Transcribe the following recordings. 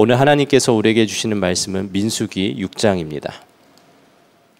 오늘 하나님께서 우리에게 주시는 말씀은 민수기 6장입니다.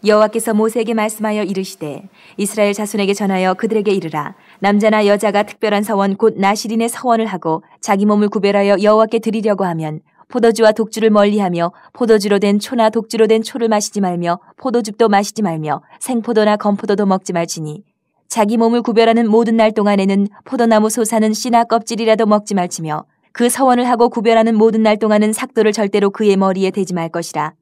여호와께서 모세에게 말씀하여 이르시되 이스라엘 자손에게 전하여 그들에게 이르라 남자나 여자가 특별한 서원 곧 나시린의 서원을 하고 자기 몸을 구별하여 여호와께 드리려고 하면 포도주와 독주를 멀리하며 포도주로 된 초나 독주로 된 초를 마시지 말며 포도즙도 마시지 말며 생포도나 건포도도 먹지 말지니 자기 몸을 구별하는 모든 날 동안에는 포도나무 소사는 씨나 껍질이라도 먹지 말지며 그 서원을 하고 구별하는 모든 날 동안은 삭도를 절대로 그의 머리에 대지 말 것이라.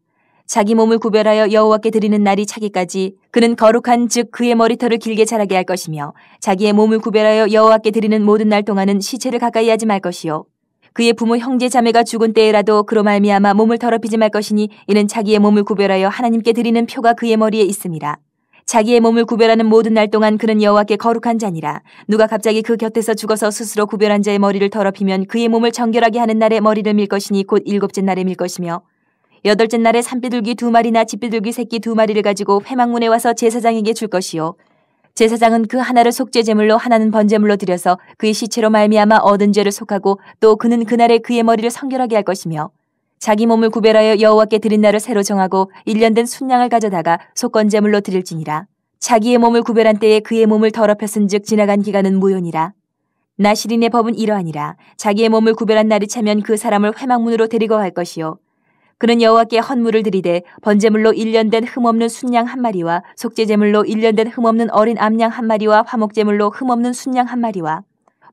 자기 몸을 구별하여 여호와께 드리는 날이 차기까지 그는 거룩한 즉 그의 머리털을 길게 자라게 할 것이며 자기의 몸을 구별하여 여호와께 드리는 모든 날 동안은 시체를 가까이 하지 말 것이요 그의 부모 형제 자매가 죽은 때에라도 그로 말미암아 몸을 더럽히지 말 것이니 이는 자기의 몸을 구별하여 하나님께 드리는 표가 그의 머리에 있습니다. 자기의 몸을 구별하는 모든 날 동안 그는 여호와께 거룩한 자니라. 누가 갑자기 그 곁에서 죽어서 스스로 구별한 자의 머리를 더럽히면 그의 몸을 정결하게 하는 날에 머리를 밀 것이니 곧 일곱째 날에 밀 것이며 여덟째 날에 산비둘기 두 마리나 집비둘기 새끼 두 마리를 가지고 회막문에 와서 제사장에게 줄 것이요. 제사장은 그 하나를 속죄 제물로 하나는 번제물로 드려서 그의 시체로 말미암아 얻은 죄를 속하고 또 그는 그날에 그의 머리를 성결하게 할 것이며 자기 몸을 구별하여 여호와께 드린 날을 새로 정하고 일년된 순양을 가져다가 속건제물로 드릴지니라. 자기의 몸을 구별한 때에 그의 몸을 더럽혔은즉 지나간 기간은 무효니라. 나시린의 법은 이러하니라. 자기의 몸을 구별한 날이 차면 그 사람을 회막문으로 데리고 갈 것이요. 그는 여호와께 헌물을 드리되 번제물로 일년된 흠없는 순양 한 마리와 속죄제물로 일년된 흠없는 어린 암양 한 마리와 화목제물로 흠없는 순양 한 마리와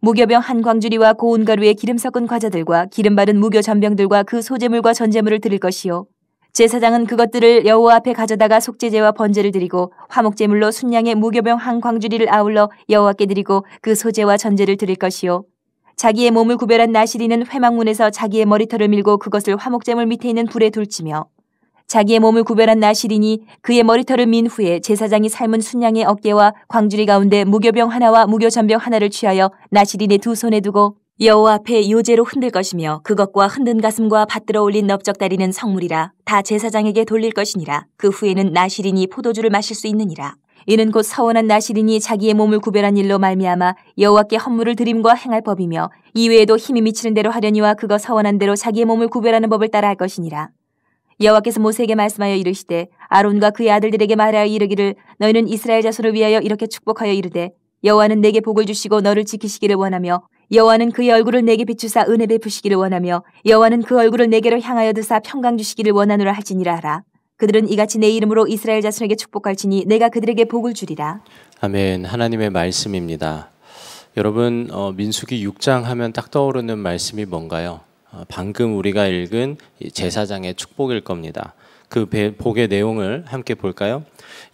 무교병 한광주리와 고운 가루에 기름 섞은 과자들과 기름 바른 무교 전병들과 그 소재물과 전제물을 드릴 것이요 제사장은 그것들을 여호와 앞에 가져다가 속죄제와 번제를 드리고 화목제물로 순양의 무교병 한광주리를 아울러 여호와께 드리고 그소재와 전제를 드릴 것이요 자기의 몸을 구별한 나시리는 회막문에서 자기의 머리털을 밀고 그것을 화목제물 밑에 있는 불에 돌치며 자기의 몸을 구별한 나시린이 그의 머리털을 민 후에 제사장이 삶은 순양의 어깨와 광주리 가운데 무교병 하나와 무교전병 하나를 취하여 나시린의 두 손에 두고 여호와 앞에 요제로 흔들 것이며 그것과 흔든 가슴과 받들어 올린 넓적다리는 성물이라 다 제사장에게 돌릴 것이니라 그 후에는 나시린이 포도주를 마실 수 있느니라 이는 곧 서원한 나시린이 자기의 몸을 구별한 일로 말미암아 여호와께 헌물을 드림과 행할 법이며 이외에도 힘이 미치는 대로 하려니와 그거 서원한 대로 자기의 몸을 구별하는 법을 따라 할 것이니라. 여호와께서 모세에게 말씀하여 이르시되 아론과 그의 아들들에게 말하여 이르기를 너희는 이스라엘 자손을 위하여 이렇게 축복하여 이르되 여호와는 내게 복을 주시고 너를 지키시기를 원하며 여호와는 그의 얼굴을 내게 비추사 은혜 베푸시기를 원하며 여호와는 그 얼굴을 내게로 향하여 드사 평강 주시기를 원하노라 하지니라 하라 그들은 이같이 내 이름으로 이스라엘 자손에게 축복할지니 내가 그들에게 복을 주리라 아멘 하나님의 말씀입니다 여러분 어, 민수기 6장 하면 딱 떠오르는 말씀이 뭔가요? 어, 방금 우리가 읽은 제사장의 축복일 겁니다. 그 복의 내용을 함께 볼까요?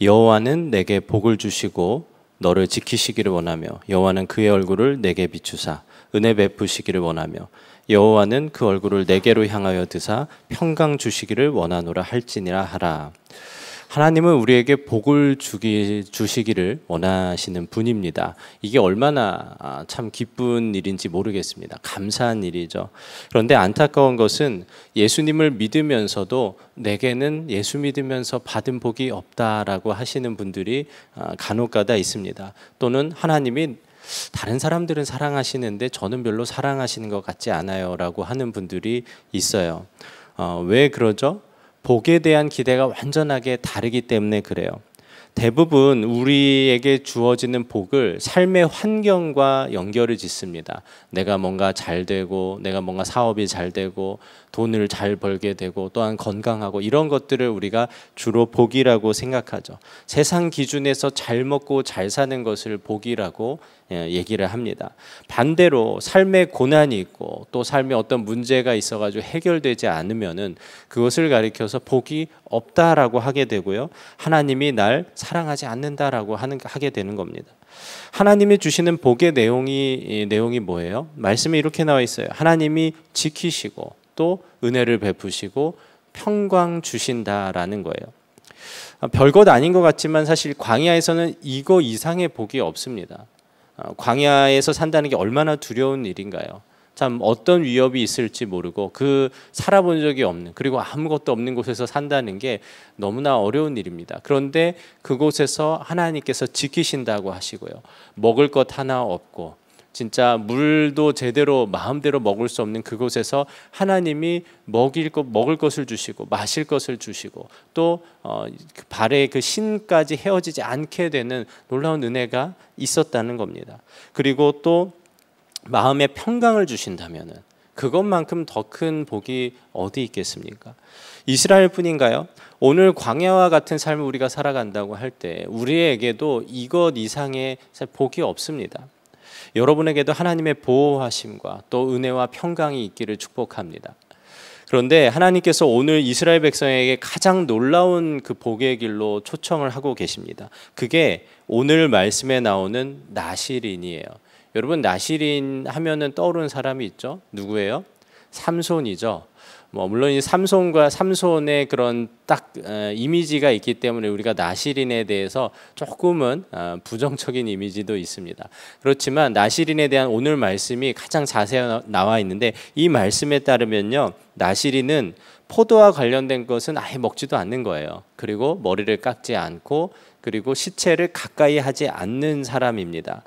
여호와는 내게 복을 주시고 너를 지키시기를 원하며 여호와는 그의 얼굴을 내게 비추사 은혜 베푸시기를 원하며 여호와는 그 얼굴을 내게로 향하여 드사 평강 주시기를 원하노라 할지니라 하라. 하나님은 우리에게 복을 주기, 주시기를 원하시는 분입니다. 이게 얼마나 아, 참 기쁜 일인지 모르겠습니다. 감사한 일이죠. 그런데 안타까운 것은 예수님을 믿으면서도 내게는 예수 믿으면서 받은 복이 없다라고 하시는 분들이 아, 간혹가다 있습니다. 또는 하나님이 다른 사람들은 사랑하시는데 저는 별로 사랑하시는 것 같지 않아요라고 하는 분들이 있어요. 어, 왜 그러죠? 복에 대한 기대가 완전하게 다르기 때문에 그래요. 대부분 우리에게 주어지는 복을 삶의 환경과 연결을 짓습니다. 내가 뭔가 잘 되고, 내가 뭔가 사업이 잘 되고, 돈을 잘 벌게 되고 또한 건강하고 이런 것들을 우리가 주로 복이라고 생각하죠. 세상 기준에서 잘 먹고 잘 사는 것을 복이라고 예, 얘기를 합니다. 반대로 삶의 고난이 있고 또 삶에 어떤 문제가 있어가지고 해결되지 않으면은 그것을 가리켜서 복이 없다라고 하게 되고요. 하나님이 날 사랑하지 않는다라고 하는 하게 되는 겁니다. 하나님이 주시는 복의 내용이 내용이 뭐예요? 말씀에 이렇게 나와 있어요. 하나님이 지키시고 또 은혜를 베푸시고 평강 주신다라는 거예요. 아, 별것 아닌 것 같지만 사실 광야에서는 이거 이상의 복이 없습니다. 아, 광야에서 산다는 게 얼마나 두려운 일인가요? 참 어떤 위협이 있을지 모르고 그 살아본 적이 없는 그리고 아무것도 없는 곳에서 산다는 게 너무나 어려운 일입니다. 그런데 그곳에서 하나님께서 지키신다고 하시고요. 먹을 것 하나 없고 진짜 물도 제대로 마음대로 먹을 수 없는 그곳에서 하나님이 먹일 것 먹을 것을 주시고 마실 것을 주시고 또 어, 그 발의 그 신까지 헤어지지 않게 되는 놀라운 은혜가 있었다는 겁니다. 그리고 또 마음의 평강을 주신다면은 그것만큼 더 큰 복이 어디 있겠습니까? 이스라엘 뿐인가요? 오늘 광야와 같은 삶을 우리가 살아간다고 할 때 우리에게도 이것 이상의 복이 없습니다. 여러분에게도 하나님의 보호하심과 또 은혜와 평강이 있기를 축복합니다. 그런데 하나님께서 오늘 이스라엘 백성에게 가장 놀라운 그 복의 길로 초청을 하고 계십니다. 그게 오늘 말씀에 나오는 나시린이에요. 여러분 나시린 하면은 떠오르는 사람이 있죠? 누구예요? 삼손이죠. 뭐 물론 이 삼손과 삼손의 그런 딱 어, 이미지가 있기 때문에 우리가 나시린에 대해서 조금은 어, 부정적인 이미지도 있습니다. 그렇지만 나시린에 대한 오늘 말씀이 가장 자세히 나와 있는데 이 말씀에 따르면요. 나시린은 포도와 관련된 것은 아예 먹지도 않는 거예요. 그리고 머리를 깎지 않고 그리고 시체를 가까이 하지 않는 사람입니다.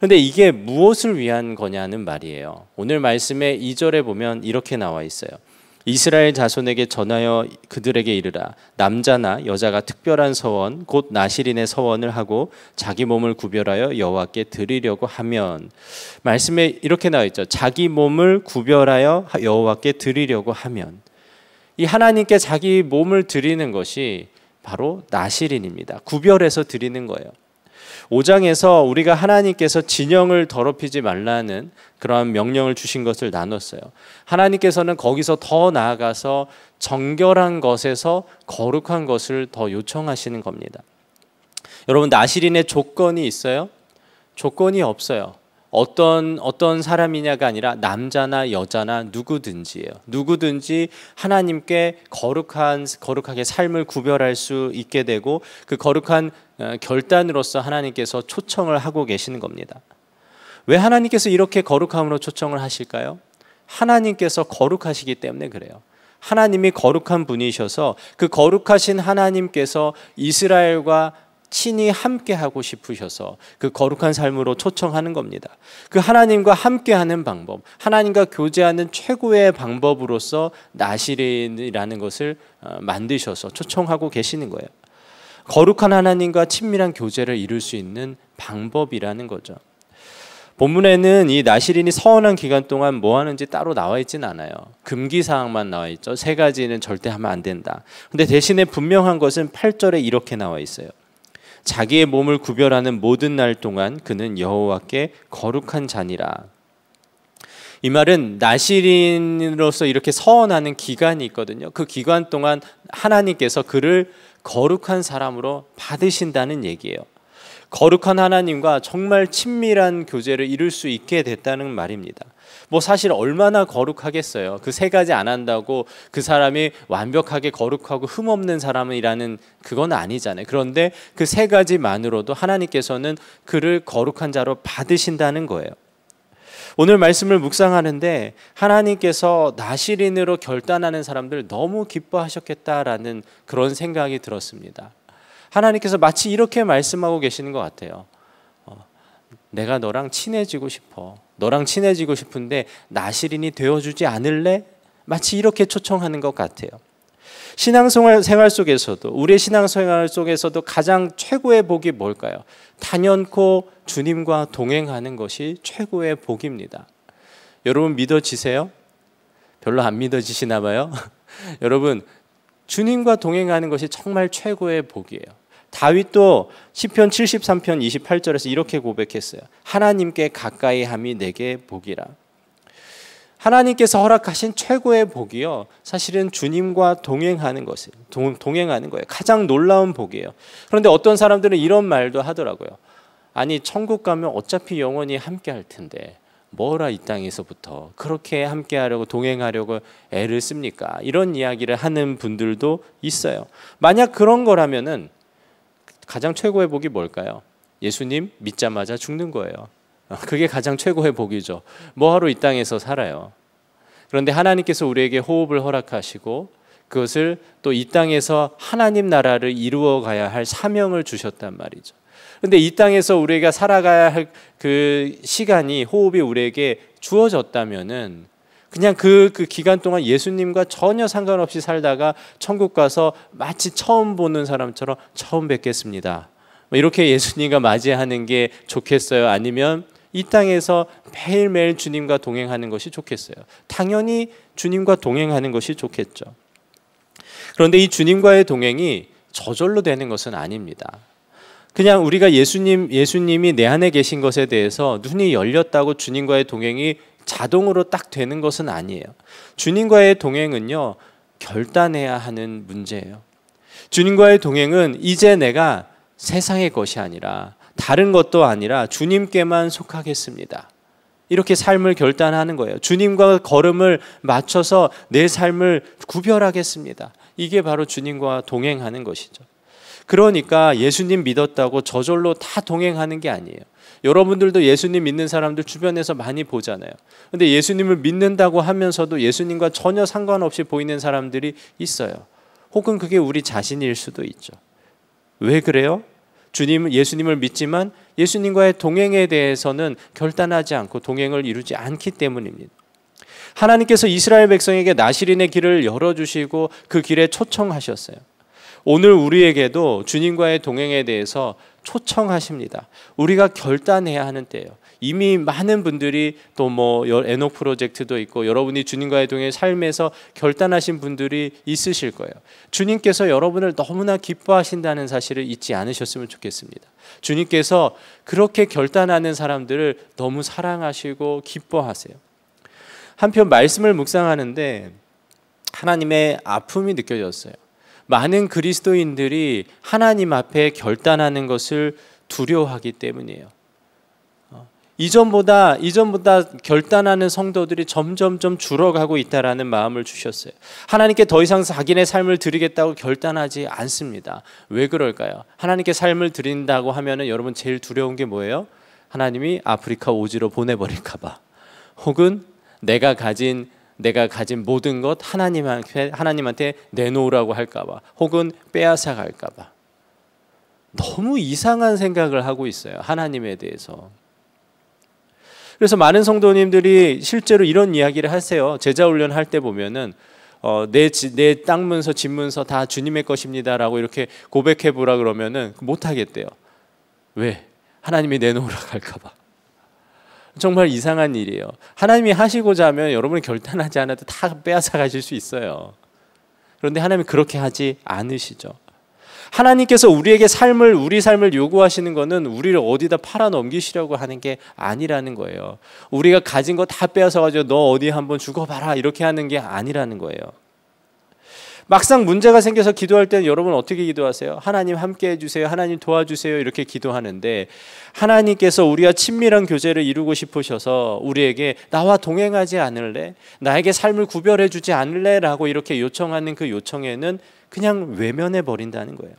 근데 이게 무엇을 위한 거냐는 말이에요. 오늘 말씀의 2절에 보면 이렇게 나와 있어요. 이스라엘 자손에게 전하여 그들에게 이르라 남자나 여자가 특별한 서원 곧 나시린의 서원을 하고 자기 몸을 구별하여 여호와께 드리려고 하면 말씀에 이렇게 나와 있죠 자기 몸을 구별하여 여호와께 드리려고 하면 이 하나님께 자기 몸을 드리는 것이 바로 나시린입니다 구별해서 드리는 거예요 5장에서 우리가 하나님께서 진영을 더럽히지 말라는 그러한 명령을 주신 것을 나눴어요. 하나님께서는 거기서 더 나아가서 정결한 것에서 거룩한 것을 더 요청하시는 겁니다. 여러분 나시린의 조건이 있어요? 조건이 없어요. 어떤 어떤 사람이냐가 아니라 남자나 여자나 누구든지예요. 누구든지 하나님께 거룩한 거룩하게 삶을 구별할 수 있게 되고 그 거룩한 어, 결단으로서 하나님께서 초청을 하고 계시는 겁니다. 왜 하나님께서 이렇게 거룩함으로 초청을 하실까요? 하나님께서 거룩하시기 때문에 그래요. 하나님이 거룩한 분이셔서 그 거룩하신 하나님께서 이스라엘과 친히 함께 하고 싶으셔서 그 거룩한 삶으로 초청하는 겁니다. 그 하나님과 함께 하는 방법, 하나님과 교제하는 최고의 방법으로서 나시린이라는 것을 어, 만드셔서 초청하고 계시는 거예요. 거룩한 하나님과 친밀한 교제를 이룰 수 있는 방법이라는 거죠. 본문에는 이 나시린이 서원한 기간 동안 뭐 하는지 따로 나와 있진 않아요. 금기 사항만 나와 있죠. 세 가지는 절대 하면 안 된다. 근데 대신에 분명한 것은 8절에 이렇게 나와 있어요. 자기의 몸을 구별하는 모든 날 동안 그는 여호와께 거룩한 자니라. 이 말은 나시린으로서 이렇게 서원하는 기간이 있거든요. 그 기간 동안 하나님께서 그를 거룩한 사람으로 받으신다는 얘기예요. 거룩한 하나님과 정말 친밀한 교제를 이룰 수 있게 됐다는 말입니다. 뭐 사실 얼마나 거룩하겠어요. 그 세 가지 안 한다고 그 사람이 완벽하게 거룩하고 흠없는 사람이라는 그건 아니잖아요. 그런데 그 세 가지만으로도 하나님께서는 그를 거룩한 자로 받으신다는 거예요. 오늘 말씀을 묵상하는데 하나님께서 나시린으로 결단하는 사람들 너무 기뻐하셨겠다라는 그런 생각이 들었습니다. 하나님께서 마치 이렇게 말씀하고 계시는 것 같아요. 어, 내가 너랑 친해지고 싶어. 너랑 친해지고 싶은데 나시린이 되어주지 않을래? 마치 이렇게 초청하는 것 같아요. 신앙생활 속에서도 우리의 신앙생활 속에서도 가장 최고의 복이 뭘까요? 단연코 주님과 동행하는 것이 최고의 복입니다. 여러분 믿어지세요? 별로 안 믿어지시나 봐요. 여러분 주님과 동행하는 것이 정말 최고의 복이에요. 다윗도 시편 73편 28절에서 이렇게 고백했어요. 하나님께 가까이 함이 내게 복이라. 하나님께서 허락하신 최고의 복이요. 사실은 주님과 동행하는 것이 동행하는 거예요. 가장 놀라운 복이에요. 그런데 어떤 사람들은 이런 말도 하더라고요. 아니 천국 가면 어차피 영원히 함께 할 텐데 뭐라 이 땅에서부터 그렇게 함께 하려고 동행하려고 애를 씁니까? 이런 이야기를 하는 분들도 있어요. 만약 그런 거라면은 가장 최고의 복이 뭘까요? 예수님 믿자마자 죽는 거예요. 아, 그게 가장 최고의 복이죠. 뭐하러 이 땅에서 살아요. 그런데 하나님께서 우리에게 호흡을 허락하시고 그것을 또 이 땅에서 하나님 나라를 이루어 가야 할 사명을 주셨단 말이죠. 근데 이 땅에서 우리가 살아가야 할 그 시간이 호흡이 우리에게 주어졌다면은 그냥 그, 그 기간 동안 예수님과 전혀 상관없이 살다가 천국 가서 마치 처음 보는 사람처럼 처음 뵙겠습니다. 뭐 이렇게 예수님과 맞이하는 게 좋겠어요? 아니면 이 땅에서 매일매일 주님과 동행하는 것이 좋겠어요. 당연히 주님과 동행하는 것이 좋겠죠. 그런데 이 주님과의 동행이 저절로 되는 것은 아닙니다. 그냥 우리가 예수님 예수님이 내 안에 계신 것에 대해서 눈이 열렸다고 주님과의 동행이 자동으로 딱 되는 것은 아니에요. 주님과의 동행은요. 결단해야 하는 문제예요. 주님과의 동행은 이제 내가 세상의 것이 아니라 다른 것도 아니라 주님께만 속하겠습니다. 이렇게 삶을 결단하는 거예요. 주님과 걸음을 맞춰서 내 삶을 구별하겠습니다. 이게 바로 주님과 동행하는 것이죠. 그러니까 예수님 믿었다고 저절로 다 동행하는 게 아니에요. 여러분들도 예수님 믿는 사람들 주변에서 많이 보잖아요. 근데 예수님을 믿는다고 하면서도 예수님과 전혀 상관없이 보이는 사람들이 있어요. 혹은 그게 우리 자신일 수도 있죠. 왜 그래요? 주님 예수님을 믿지만 예수님과의 동행에 대해서는 결단하지 않고 동행을 이루지 않기 때문입니다. 하나님께서 이스라엘 백성에게 나시린의 길을 열어주시고 그 길에 초청하셨어요. 오늘 우리에게도 주님과의 동행에 대해서 초청하십니다. 우리가 결단해야 하는 때예요. 이미 많은 분들이 또 뭐 에녹 프로젝트도 있고 여러분이 주님과의 동의 삶에서 결단하신 분들이 있으실 거예요. 주님께서 여러분을 너무나 기뻐하신다는 사실을 잊지 않으셨으면 좋겠습니다. 주님께서 그렇게 결단하는 사람들을 너무 사랑하시고 기뻐하세요. 한편 말씀을 묵상하는데 하나님의 아픔이 느껴졌어요. 많은 그리스도인들이 하나님 앞에 결단하는 것을 두려워하기 때문이에요. 이전보다 이전보다 결단하는 성도들이 점점 점 줄어가고 있다라는 마음을 주셨어요. 하나님께 더 이상 자기네 삶을 드리겠다고 결단하지 않습니다. 왜 그럴까요? 하나님께 삶을 드린다고 하면은 여러분 제일 두려운 게 뭐예요? 하나님이 아프리카 오지로 보내버릴까 봐. 혹은 내가 가진 내가 가진 모든 것 하나님한테 하나님한테 내놓으라고 할까 봐. 혹은 빼앗아 갈까 봐. 너무 이상한 생각을 하고 있어요. 하나님에 대해서. 그래서 많은 성도님들이 실제로 이런 이야기를 하세요. 제자 훈련 할 때 보면은 어, 내, 내땅 문서, 집 문서 다 주님의 것입니다라고 이렇게 고백해 보라 그러면은 못 하겠대요. 왜? 하나님이 내놓으라 할까봐. 정말 이상한 일이에요. 하나님이 하시고자 하면 여러분이 결단하지 않아도 다 빼앗아 가실 수 있어요. 그런데 하나님이 그렇게 하지 않으시죠. 하나님께서 우리에게 삶을 우리 삶을 요구하시는 것은 우리를 어디다 팔아 넘기시려고 하는 게 아니라는 거예요. 우리가 가진 거 다 빼앗아 가지고 너 어디 한번 죽어 봐라 이렇게 하는 게 아니라는 거예요. 막상 문제가 생겨서 기도할 때는 여러분 어떻게 기도하세요? 하나님 함께 해주세요. 하나님 도와주세요. 이렇게 기도하는데 하나님께서 우리와 친밀한 교제를 이루고 싶으셔서 우리에게 나와 동행하지 않을래? 나에게 삶을 구별해주지 않을래? 라고 이렇게 요청하는 그 요청에는 그냥 외면해 버린다는 거예요.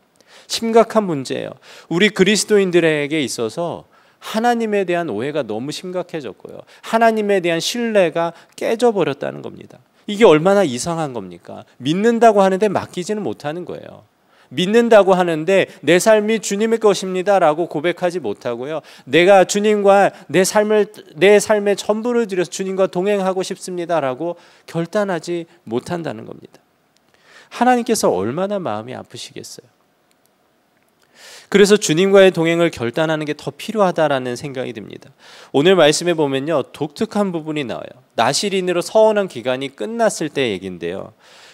심각한 문제예요. 우리 그리스도인들에게 있어서 하나님에 대한 오해가 너무 심각해졌고요. 하나님에 대한 신뢰가 깨져버렸다는 겁니다. 이게 얼마나 이상한 겁니까? 믿는다고 하는데 맡기지는 못하는 거예요. 믿는다고 하는데 내 삶이 주님의 것입니다라고 고백하지 못하고요. 내가 주님과 내 삶을 내 삶의 전부를 들여서 주님과 동행하고 싶습니다라고 결단하지 못한다는 겁니다. 하나님께서 얼마나 마음이 아프시겠어요. 그래서 주님과의 동행을 결단하는 게 더 필요하다라는 생각이 듭니다. 오늘 말씀에 보면요. 독특한 부분이 나와요. 나시린으로 서원한 기간이 끝났을 때 얘긴데요.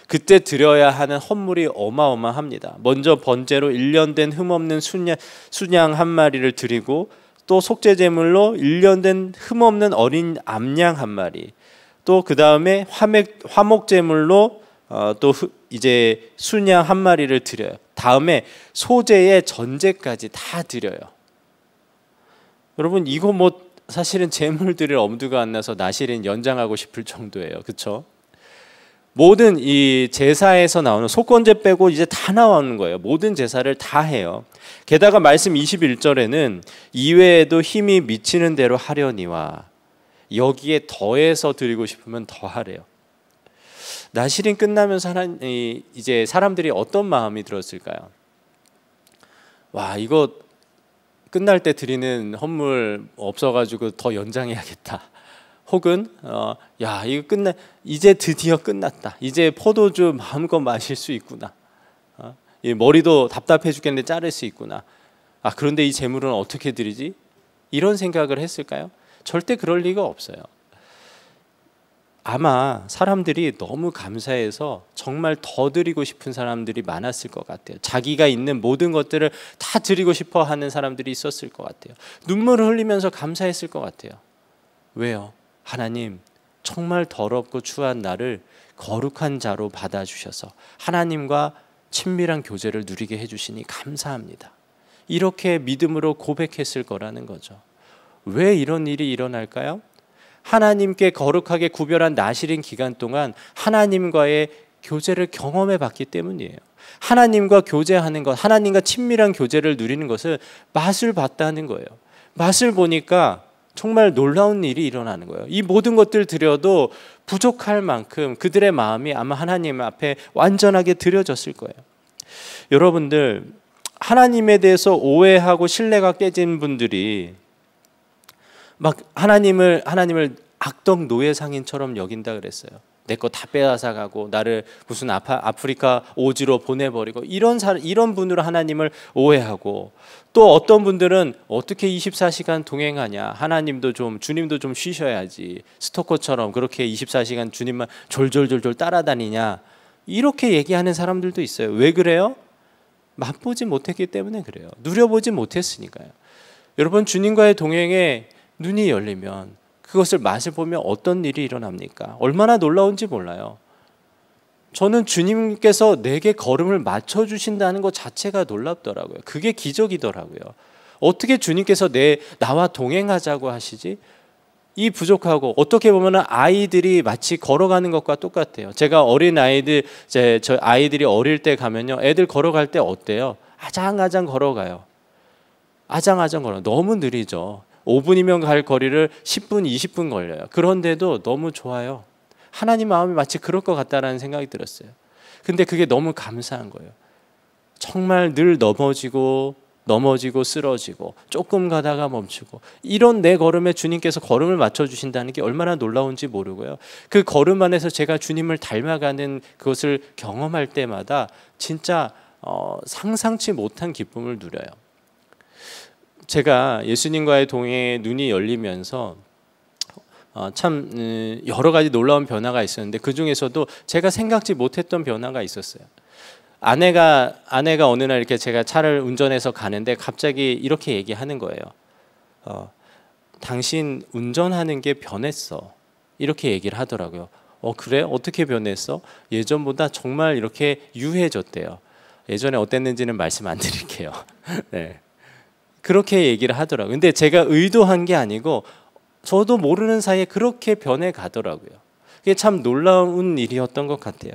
그때 드려야 하는 헌물이 어마어마합니다. 먼저 번제로 1년 된 흠없는 순양, 순양 한 마리를 드리고 또 속죄 제물로 1년 된 흠없는 어린 암양 한 마리 또 그 다음에 화목 제물로 어, 또 이제 순양 한 마리를 드려요. 다음에 소재의 전제까지 다 드려요. 여러분 이거 뭐 사실은 재물 드릴 엄두가 안 나서 나실은 연장하고 싶을 정도예요. 그렇죠? 모든 이 제사에서 나오는 속건제 빼고 이제 다 나오는 거예요. 모든 제사를 다 해요. 게다가 말씀 21절에는 이외에도 힘이 미치는 대로 하려니와 여기에 더해서 드리고 싶으면 더하래요. 나실인 끝나면서 하나 이제 사람들이 어떤 마음이 들었을까요? 와 이거 끝날 때 드리는 헌물 없어가지고 더 연장해야겠다. 혹은 어, 야 이거 끝나 이제 드디어 끝났다. 이제 포도주 마음껏 마실 수 있구나. 어, 이 머리도 답답해 죽겠는데 자를 수 있구나. 아 그런데 이 재물은 어떻게 드리지? 이런 생각을 했을까요? 절대 그럴 리가 없어요. 아마 사람들이 너무 감사해서 정말 더 드리고 싶은 사람들이 많았을 것 같아요. 자기가 있는 모든 것들을 다 드리고 싶어 하는 사람들이 있었을 것 같아요. 눈물을 흘리면서 감사했을 것 같아요. 왜요? 하나님, 정말 더럽고 추한 나를 거룩한 자로 받아주셔서 하나님과 친밀한 교제를 누리게 해주시니 감사합니다. 이렇게 믿음으로 고백했을 거라는 거죠. 왜 이런 일이 일어날까요? 하나님께 거룩하게 구별한 나시린 기간 동안 하나님과의 교제를 경험해 봤기 때문이에요. 하나님과 교제하는 것, 하나님과 친밀한 교제를 누리는 것을 맛을 봤다는 거예요. 맛을 보니까 정말 놀라운 일이 일어나는 거예요. 이 모든 것들 드려도 부족할 만큼 그들의 마음이 아마 하나님 앞에 완전하게 드려졌을 거예요. 여러분들, 하나님에 대해서 오해하고 신뢰가 깨진 분들이 막 하나님을 하나님을 악덕 노예 상인처럼 여긴다 그랬어요. 내 거 다 빼앗아 가고 나를 무슨 아파, 아프리카 오지로 보내버리고 이런 사, 이런 분으로 하나님을 오해하고 또 어떤 분들은 어떻게 24시간 동행하냐 하나님도 좀 주님도 좀 쉬셔야지 스토커처럼 그렇게 24시간 주님만 졸졸졸졸 따라다니냐 이렇게 얘기하는 사람들도 있어요. 왜 그래요? 맛보지 못했기 때문에 그래요. 누려보지 못했으니까요. 여러분 주님과의 동행에 눈이 열리면 그것을 맛을 보면 어떤 일이 일어납니까? 얼마나 놀라운지 몰라요. 저는 주님께서 내게 걸음을 맞춰 주신다는 것 자체가 놀랍더라고요. 그게 기적이더라고요. 어떻게 주님께서 내 나와 동행하자고 하시지? 이 부족하고 어떻게 보면 아이들이 마치 걸어가는 것과 똑같아요. 제가 어린 아이들 제저 아이들이 어릴 때 가면요. 애들 걸어갈 때 어때요? 아장아장 걸어가요. 아장아장 걸어. 너무 느리죠. 5분이면 갈 거리를 10분, 20분 걸려요. 그런데도 너무 좋아요. 하나님 마음이 마치 그럴 것 같다라는 생각이 들었어요. 근데 그게 너무 감사한 거예요. 정말 늘 넘어지고 넘어지고 쓰러지고 조금 가다가 멈추고 이런 내 걸음에 주님께서 걸음을 맞춰 주신다는 게 얼마나 놀라운지 모르고요. 그 걸음 안에서 제가 주님을 닮아가는 그것을 경험할 때마다 진짜 어, 상상치 못한 기쁨을 누려요. 제가 예수님과의 동행에 눈이 열리면서 어, 참 음, 여러 가지 놀라운 변화가 있었는데 그 중에서도 제가 생각지 못했던 변화가 있었어요. 아내가 아내가 어느 날 이렇게 제가 차를 운전해서 가는데 갑자기 이렇게 얘기하는 거예요. 어, 당신 운전하는 게 변했어. 이렇게 얘기를 하더라고요. 어 그래? 어떻게 변했어? 예전보다 정말 이렇게 유해졌대요. 예전에 어땠는지는 말씀 안 드릴게요. 네. 그렇게 얘기를 하더라고요. 근데 제가 의도한 게 아니고 저도 모르는 사이에 그렇게 변해 가더라고요. 그게 참 놀라운 일이었던 것 같아요.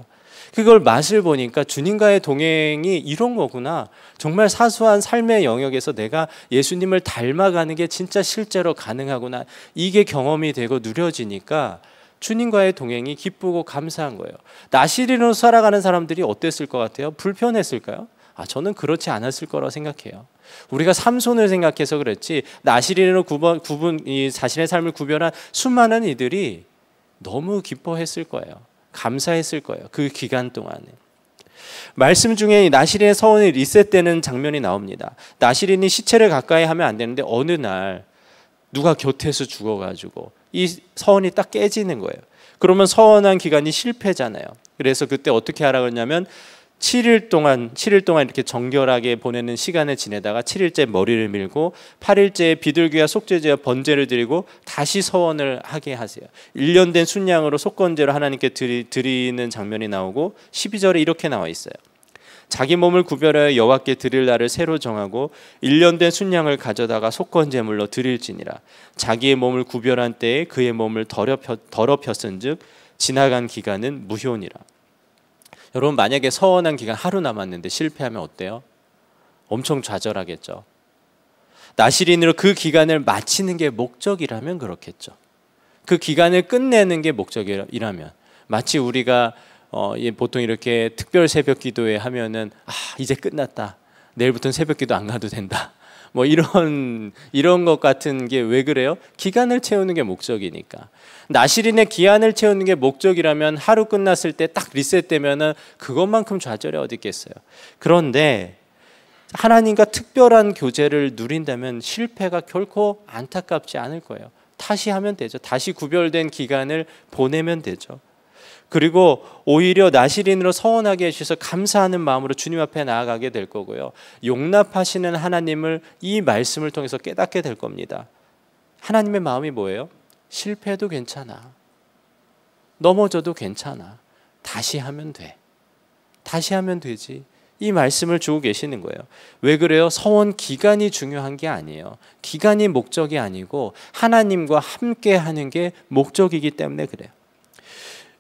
그걸 맛을 보니까 주님과의 동행이 이런 거구나. 정말 사소한 삶의 영역에서 내가 예수님을 닮아가는 게 진짜 실제로 가능하구나. 이게 경험이 되고 누려지니까 주님과의 동행이 기쁘고 감사한 거예요. 나시리로 살아가는 사람들이 어땠을 것 같아요? 불편했을까요? 아, 저는 그렇지 않았을 거라 생각해요. 우리가 삼손을 생각해서 그랬지 나시린로 구분, 구분 이 자신의 삶을 구별한 수많은 이들이 너무 기뻐했을 거예요. 감사했을 거예요. 그 기간 동안에. 말씀 중에 나시린의 서원이 리셋되는 장면이 나옵니다. 나시린이 시체를 가까이 하면 안 되는데 어느 날 누가 곁에서 죽어가지고 이 서원이 딱 깨지는 거예요. 그러면 서원한 기간이 실패잖아요. 그래서 그때 어떻게 하라고 했냐면 7일 동안 7일 동안 이렇게 정결하게 보내는 시간을 지내다가 7일째 머리를 밀고 8일째 비둘기와 속죄제와 번제를 드리고 다시 서원을 하게 하세요. 1년 된 순양으로 속건제로 하나님께 드리, 드리는 장면이 나오고 12절에 이렇게 나와 있어요. 자기 몸을 구별하여 여호와께 드릴 날을 새로 정하고 1년 된 순양을 가져다가 속건제물로 드릴지니라 자기의 몸을 구별한 때에 그의 몸을 더럽혔, 더럽혔은즉 지나간 기간은 무효니라 여러분 만약에 서원한 기간 하루 남았는데 실패하면 어때요? 엄청 좌절하겠죠. 나시린으로 그 기간을 마치는 게 목적이라면 그렇겠죠. 그 기간을 끝내는 게 목적이라면 마치 우리가 어, 보통 이렇게 특별 새벽 기도에 하면은 아 이제 끝났다 내일부터는 새벽 기도 안 가도 된다 뭐 이런 이런 것 같은 게 왜 그래요? 기간을 채우는 게 목적이니까. 나시린의 기한을 채우는 게 목적이라면 하루 끝났을 때 딱 리셋되면은 그것만큼 좌절이 어디 있겠어요. 그런데 하나님과 특별한 교제를 누린다면 실패가 결코 안타깝지 않을 거예요. 다시 하면 되죠. 다시 구별된 기간을 보내면 되죠. 그리고 오히려 나시린으로 서원하게 해주셔서 감사하는 마음으로 주님 앞에 나아가게 될 거고요. 용납하시는 하나님을 이 말씀을 통해서 깨닫게 될 겁니다. 하나님의 마음이 뭐예요? 실패해도 괜찮아. 넘어져도 괜찮아. 다시 하면 돼. 다시 하면 되지. 이 말씀을 주고 계시는 거예요. 왜 그래요? 서원 기간이 중요한 게 아니에요. 기간이 목적이 아니고 하나님과 함께 하는 게 목적이기 때문에 그래요.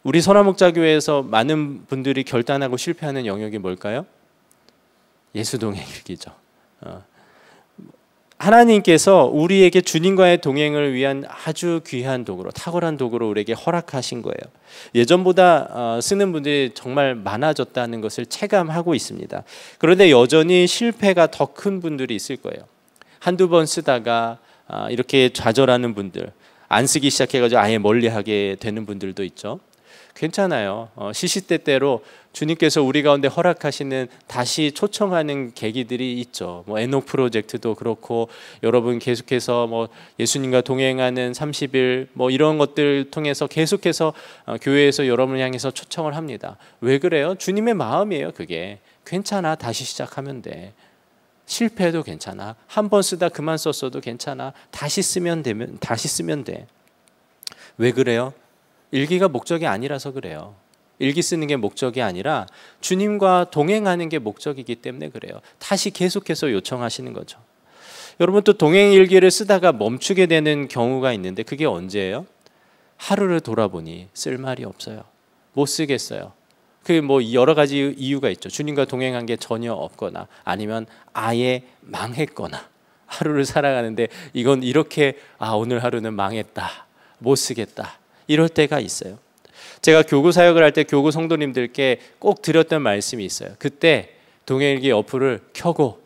우리 선화목자교회에서 많은 분들이 결단하고 실패하는 영역이 뭘까요? 예수 동행이기죠. 어. 하나님께서 우리에게 주님과의 동행을 위한 아주 귀한 도구로 탁월한 도구로 우리에게 허락하신 거예요. 예전보다 어, 쓰는 분들이 정말 많아졌다는 것을 체감하고 있습니다. 그런데 여전히 실패가 더 큰 분들이 있을 거예요. 한두 번 쓰다가 아, 이렇게 좌절하는 분들, 안 쓰기 시작해가지고 아예 멀리하게 되는 분들도 있죠. 괜찮아요. 어, 시시때때로 주님께서 우리 가운데 허락하시는 다시 초청하는 계기들이 있죠. 뭐 에녹 프로젝트도 그렇고 여러분 계속해서 뭐 예수님과 동행하는 30일 뭐 이런 것들 통해서 계속해서 어, 교회에서 여러분을 향해서 초청을 합니다. 왜 그래요? 주님의 마음이에요, 그게. 괜찮아. 다시 시작하면 돼. 실패해도 괜찮아. 한 번 쓰다 그만 썼어도 괜찮아. 다시 쓰면 되면 다시 쓰면 돼. 왜 그래요? 일기가 목적이 아니라서 그래요. 일기 쓰는 게 목적이 아니라 주님과 동행하는 게 목적이기 때문에 그래요. 다시 계속해서 요청하시는 거죠. 여러분 또 동행 일기를 쓰다가 멈추게 되는 경우가 있는데 그게 언제예요? 하루를 돌아보니 쓸 말이 없어요. 못 쓰겠어요. 그뭐 여러 가지 이유가 있죠. 주님과 동행한 게 전혀 없거나 아니면 아예 망했거나 하루를 살아가는데 이건 이렇게 아 오늘 하루는 망했다. 못 쓰겠다. 이럴 때가 있어요. 제가 교구 사역을 할 때 교구 성도님들께 꼭 드렸던 말씀이 있어요. 그때 동행일기 어플을 켜고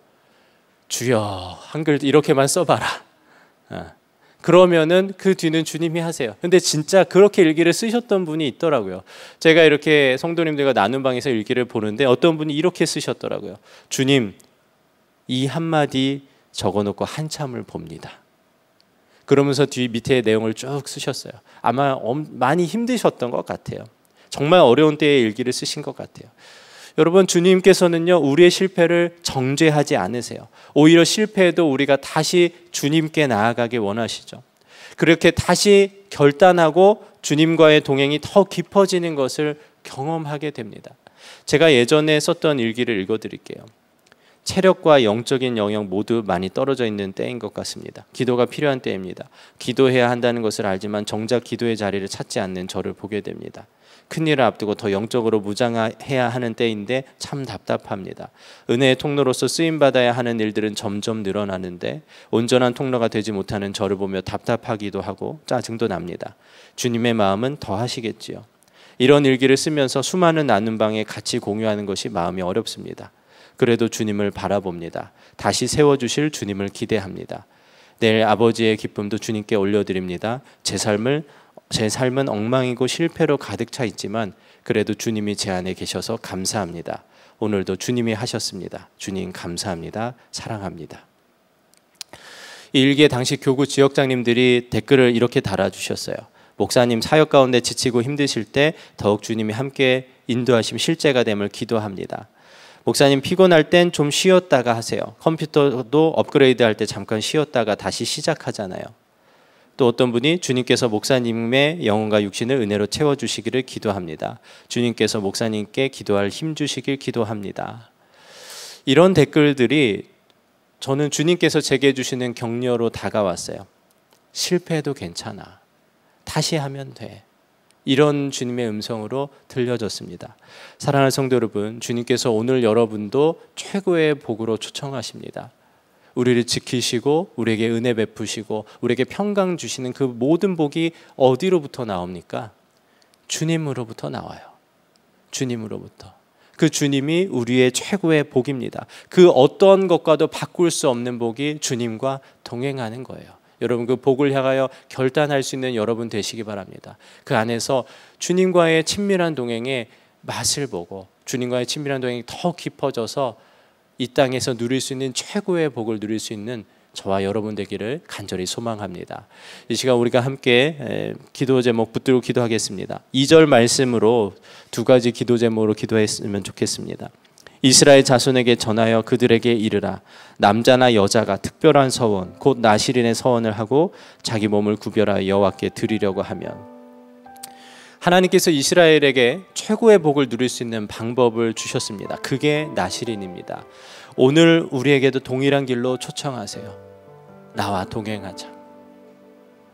주여 한글 이렇게만 써봐라. 어. 그러면은 그 뒤는 주님이 하세요. 근데 진짜 그렇게 일기를 쓰셨던 분이 있더라고요. 제가 이렇게 성도님들과 나눔 방에서 일기를 보는데 어떤 분이 이렇게 쓰셨더라고요. 주님 이 한마디 적어놓고 한참을 봅니다. 그러면서 뒤 밑에 내용을 쭉 쓰셨어요. 아마 많이 힘드셨던 것 같아요. 정말 어려운 때에 일기를 쓰신 것 같아요. 여러분 주님께서는요 우리의 실패를 정죄하지 않으세요. 오히려 실패해도 우리가 다시 주님께 나아가길 원하시죠. 그렇게 다시 결단하고 주님과의 동행이 더 깊어지는 것을 경험하게 됩니다. 제가 예전에 썼던 일기를 읽어드릴게요. 체력과 영적인 영역 모두 많이 떨어져 있는 때인 것 같습니다. 기도가 필요한 때입니다. 기도해야 한다는 것을 알지만 정작 기도의 자리를 찾지 않는 저를 보게 됩니다. 큰일을 앞두고 더 영적으로 무장해야 하는 때인데 참 답답합니다. 은혜의 통로로서 쓰임받아야 하는 일들은 점점 늘어나는데 온전한 통로가 되지 못하는 저를 보며 답답하기도 하고 짜증도 납니다. 주님의 마음은 더 하시겠지요. 이런 일기를 쓰면서 수많은 나눔 방에 같이 공유하는 것이 마음이 어렵습니다. 그래도 주님을 바라봅니다. 다시 세워주실 주님을 기대합니다. 내일 아버지의 기쁨도 주님께 올려드립니다. 제 삶을 제 삶은 엉망이고 실패로 가득 차 있지만 그래도 주님이 제 안에 계셔서 감사합니다. 오늘도 주님이 하셨습니다. 주님 감사합니다. 사랑합니다. 이 일기에 당시 교구 지역장님들이 댓글을 이렇게 달아주셨어요. 목사님 사역 가운데 지치고 힘드실 때 더욱 주님이 함께 인도하심 실제가 됨을 기도합니다. 목사님 피곤할 땐 좀 쉬었다가 하세요. 컴퓨터도 업그레이드 할 때 잠깐 쉬었다가 다시 시작하잖아요. 또 어떤 분이 주님께서 목사님의 영혼과 육신을 은혜로 채워주시기를 기도합니다. 주님께서 목사님께 기도할 힘 주시길 기도합니다. 이런 댓글들이 저는 주님께서 제게 주시는 격려로 다가왔어요. 실패해도 괜찮아. 다시 하면 돼. 이런 주님의 음성으로 들려졌습니다. 사랑하는 성도 여러분, 주님께서 오늘 여러분도 최고의 복으로 초청하십니다. 우리를 지키시고 우리에게 은혜 베푸시고 우리에게 평강 주시는 그 모든 복이 어디로부터 나옵니까? 주님으로부터 나와요. 주님으로부터. 그 주님이 우리의 최고의 복입니다. 그 어떤 것과도 바꿀 수 없는 복이 주님과 동행하는 거예요. 여러분 그 복을 향하여 결단할 수 있는 여러분 되시기 바랍니다. 그 안에서 주님과의 친밀한 동행의 맛을 보고 주님과의 친밀한 동행이 더 깊어져서 이 땅에서 누릴 수 있는 최고의 복을 누릴 수 있는 저와 여러분 되기를 간절히 소망합니다. 이 시간 우리가 함께 기도 제목 붙들고 기도하겠습니다. 2절 말씀으로 두 가지 기도 제목으로 기도했으면 좋겠습니다. 이스라엘 자손에게 전하여 그들에게 이르라 남자나 여자가 특별한 서원 곧 나시린의 서원을 하고 자기 몸을 구별하여 여호와께 드리려고 하면 하나님께서 이스라엘에게 최고의 복을 누릴 수 있는 방법을 주셨습니다. 그게 나시린입니다. 오늘 우리에게도 동일한 길로 초청하세요. 나와 동행하자.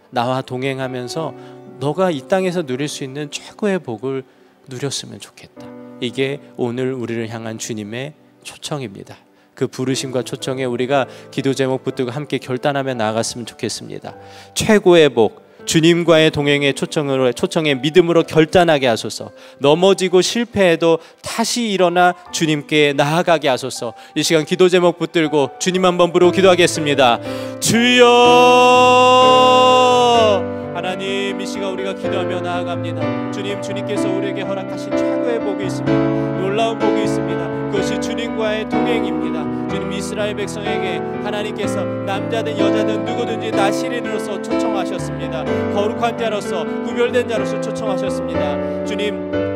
나와 동행하면서 너가 이 땅에서 누릴 수 있는 최고의 복을 누렸으면 좋겠다. 이게 오늘 우리를 향한 주님의 초청입니다. 그 부르심과 초청에 우리가 기도 제목 붙들고 함께 결단하며 나아갔으면 좋겠습니다. 최고의 복, 주님과의 동행의 초청으로 초청의 믿음으로 결단하게 하소서. 넘어지고 실패해도 다시 일어나 주님께 나아가게 하소서. 이 시간 기도 제목 붙들고 주님 한번 부르고 기도하겠습니다. 주여 우리가 기도하며 나아갑니다. 주님, 주님께서 우리에게 허락하신 최고의 복이 있습니다. 놀라운 복이 있습니다. 그것이 주님과의 동행입니다. 주님 이스라엘 백성에게 하나님께서 남자든 여자든 누구든지 나시린으로서 초청하셨습니다. 거룩한 자로서 구별된 자로서 초청하셨습니다. 주님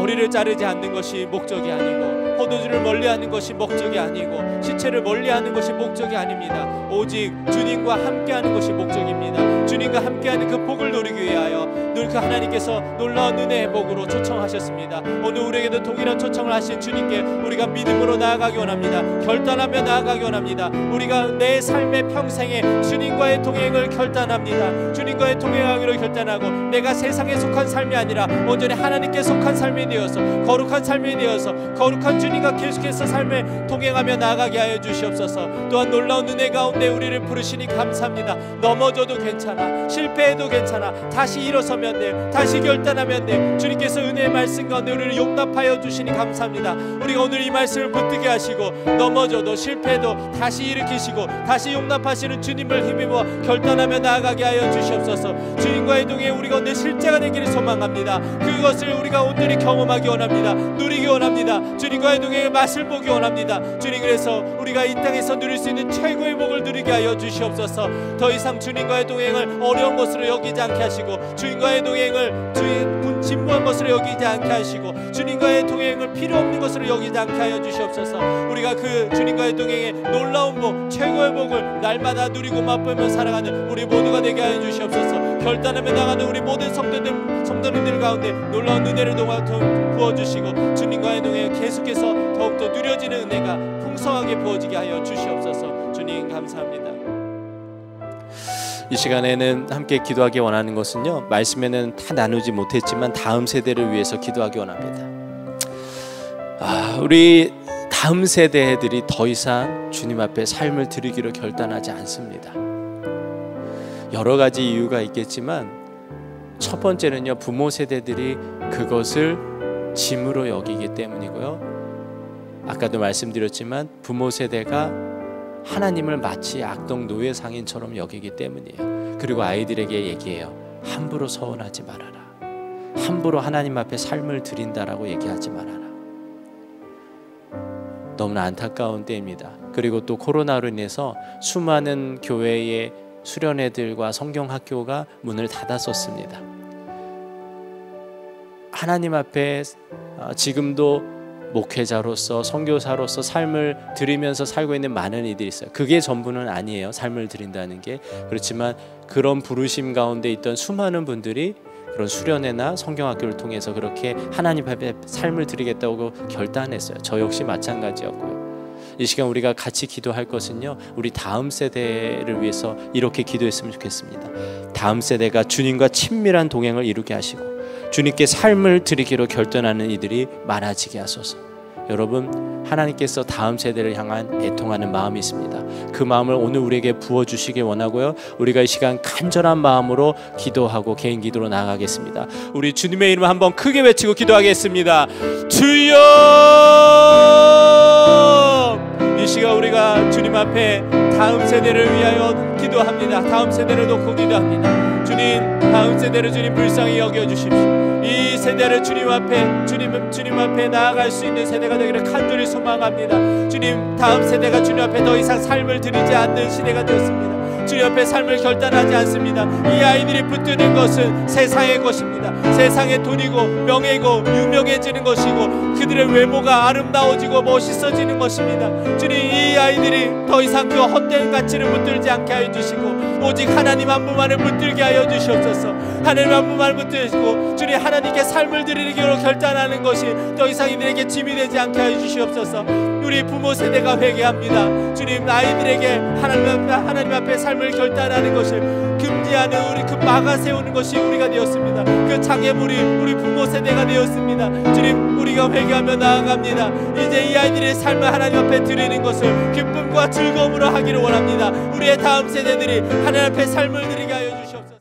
머리를 자르지 않는 것이 목적이 아니고 포도주를 멀리하는 것이 목적이 아니고 시체를 멀리하는 것이 목적이 아닙니다. 오직 주님과 함께하는 것이 목적입니다. 주님과 함께하는 그 복을 누리기 위하여 그 하나님께서 놀라운 눈의 복으로 초청하셨습니다. 오늘 우리에게도 동일한 초청을 하신 주님께 우리가 믿음으로 나아가기 원합니다. 결단하며 나아가기 원합니다. 우리가 내 삶의 평생에 주님과의 동행을 결단합니다. 주님과의 동행하기로 결단하고 내가 세상에 속한 삶이 아니라 온전히 하나님께 속한 삶이 되어서 거룩한 삶이 되어서 거룩한 주님과 계속해서 삶에 동행하며 나가게 하여 주시옵소서 또한 놀라운 은혜 가운데 우리를 부르시니 감사합니다 넘어져도 괜찮아 실패해도 괜찮아 다시 일어서면 돼 다시 결단하면 돼 주님께서 은혜의 말씀 가운데 우리를 용납하여 주시니 감사합니다 우리가 오늘 이 말씀을 붙들게 하시고 넘어져도 실패도 다시 일으키시고 다시 용납하시는 주님을 힘입어 결단하며 나아가게 하여 주시옵소서 주님과의 동에 우리가 오늘 실제가 되기를 소망합니다 그것을 우리가 온전히 경 경험하기 원합니다. 누리기 원합니다. 주님과의 동행의 맛을 보기 원합니다. 주님 그래서 우리가 이 땅에서 누릴 수 있는 최고의 복을 누리게 하여 주시옵소서. 더 이상 주님과의 동행을 어려운 것으로 여기지 않게 하시고 주님과의 동행을 주님 진부한 것으로 여기지 않게 하시고 주님과의 동행을 필요 없는 것으로 여기지 않게 하여 주시옵소서 우리가 그 주님과의 동행에 놀라운 복 최고의 복을 날마다 누리고 맛보며 살아가는 우리 모두가 되게 하여 주시옵소서 결단하며 나가는 우리 모든 성도들 성도님들 가운데 놀라운 은혜를 동안 부어주시고 주님과의 동행 계속해서 더욱더 누려지는 은혜가 풍성하게 부어지게 하여 주시옵소서 주님 감사합니다. 이 시간에는 함께 기도하기 원하는 것은요. 말씀에는 다 나누지 못했지만 다음 세대를 위해서 기도하기 원합니다. 아, 우리 다음 세대들이 더 이상 주님 앞에 삶을 드리기로 결단하지 않습니다. 여러 가지 이유가 있겠지만 첫 번째는요. 부모 세대들이 그것을 짐으로 여기기 때문이고요. 아까도 말씀드렸지만 부모 세대가 하나님을 마치 악동 노예 상인처럼 여기기 때문이에요. 그리고 아이들에게 얘기해요. 함부로 서운하지 말아라. 함부로 하나님 앞에 삶을 드린다라고 얘기하지 말아라. 너무나 안타까운 때입니다. 그리고 또 코로나로 인해서 수많은 교회의 수련회들과 성경학교가 문을 닫았었습니다. 하나님 앞에 아, 지금도 목회자로서 선교사로서 삶을 드리면서 살고 있는 많은 이들이 있어요. 그게 전부는 아니에요. 삶을 드린다는 게 그렇지만 그런 부르심 가운데 있던 수많은 분들이 그런 수련회나 성경학교를 통해서 그렇게 하나님 앞에 삶을 드리겠다고 결단했어요. 저 역시 마찬가지였고요. 이 시간 우리가 같이 기도할 것은요. 우리 다음 세대를 위해서 이렇게 기도했으면 좋겠습니다. 다음 세대가 주님과 친밀한 동행을 이루게 하시고 주님께 삶을 드리기로 결단하는 이들이 많아지게 하소서. 여러분 하나님께서 다음 세대를 향한 애통하는 마음이 있습니다. 그 마음을 오늘 우리에게 부어 주시길 원하고요. 우리가 이 시간 간절한 마음으로 기도하고 개인 기도로 나아가겠습니다. 우리 주님의 이름 한번 크게 외치고 기도하겠습니다. 주여! 이 시간 우리가 주님 앞에 다음 세대를 위하여 기도합니다. 다음 세대를 놓고 기도합니다. 주님, 다음 세대를 주님 불쌍히 여겨 주십시오. 세대를 주님 앞에 주님 주님 앞에 나아갈 수 있는 세대가 되기를 간절히 소망합니다. 주님 다음 세대가 주님 앞에 더 이상 삶을 드리지 않는 시대가 되었습니다. 주 옆에 삶을 결단하지 않습니다. 이 아이들이 붙드는 것은 세상의 것입니다. 세상의 돈이고 명예고 유명해지는 것이고 그들의 외모가 아름다워지고 멋있어지는 것입니다. 주님 이 아이들이 더 이상 그 헛된 가치를 붙들지 않게 하여 주시고 오직 하나님 한 분만을 붙들게 하여 주시옵소서. 하나님 한분만 붙들고 주님 하나님께 삶을 드리기로 결단하는 것이 더 이상 이들에게 짐이 되지 않게 하여 주시옵소서. 우리 부모 세대가 회개합니다. 주님 아이들에게 하나님 앞에 삶 삶을 결단하는 것을 금지하는 우리 그 막아 세우는 것이 우리가 되었습니다. 그 장애물이 우리 부모 세대가 되었습니다. 주님 우리가 회개하며 나아갑니다. 이제 이 아이들의 삶을 하나님 앞에 드리는 것을 기쁨과 즐거움으로 하기를 원합니다. 우리의 다음 세대들이 하나님 앞에 삶을 드리